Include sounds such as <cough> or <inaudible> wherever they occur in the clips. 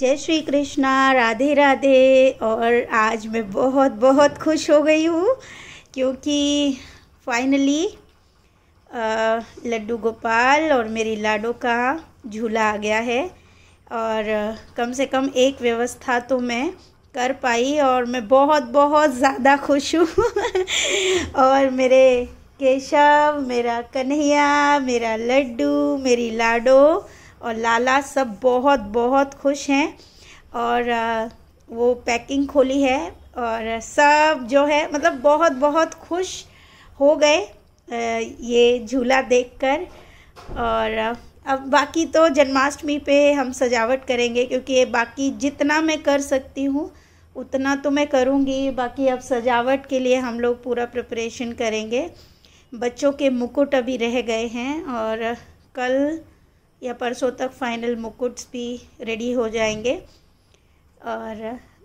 जय श्री कृष्णा राधे राधे और आज मैं बहुत बहुत खुश हो गई हूँ क्योंकि फाइनली लड्डू गोपाल और मेरी लाडो का झूला आ गया है और कम से कम एक व्यवस्था तो मैं कर पाई और मैं बहुत बहुत ज़्यादा खुश हूँ <laughs> और मेरे केशव मेरा कन्हैया मेरा लड्डू मेरी लाडो और लाला सब बहुत बहुत खुश हैं और वो पैकिंग खोली है और सब जो है मतलब बहुत बहुत खुश हो गए ये झूला देखकर और अब बाकी तो जन्माष्टमी पे हम सजावट करेंगे क्योंकि ये बाकी जितना मैं कर सकती हूँ उतना तो मैं करूँगी बाकी अब सजावट के लिए हम लोग पूरा प्रिपरेशन करेंगे बच्चों के मुकुट अभी रह गए हैं और कल या परसों तक फाइनल मुकुट्स भी रेडी हो जाएंगे और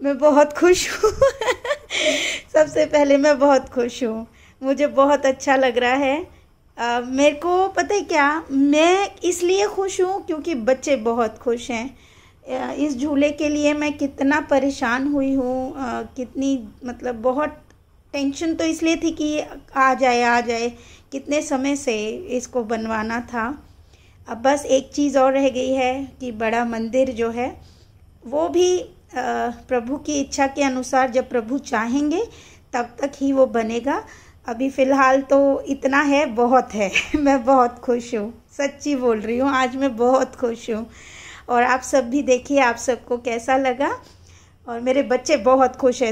मैं बहुत खुश हूँ <laughs> सबसे पहले मैं बहुत खुश हूँ मुझे बहुत अच्छा लग रहा है uh, मेरे को पता है क्या मैं इसलिए खुश हूँ क्योंकि बच्चे बहुत खुश हैं इस झूले के लिए मैं कितना परेशान हुई हूँ uh, कितनी मतलब बहुत टेंशन तो इसलिए थी कि आ जाए आ जाए कितने समय से इसको बनवाना था अब बस एक चीज़ और रह गई है कि बड़ा मंदिर जो है वो भी प्रभु की इच्छा के अनुसार जब प्रभु चाहेंगे तब तक ही वो बनेगा अभी फ़िलहाल तो इतना है बहुत है <laughs> मैं बहुत खुश हूँ सच्ची बोल रही हूँ आज मैं बहुत खुश हूँ और आप सब भी देखिए आप सबको कैसा लगा और मेरे बच्चे बहुत खुश हैं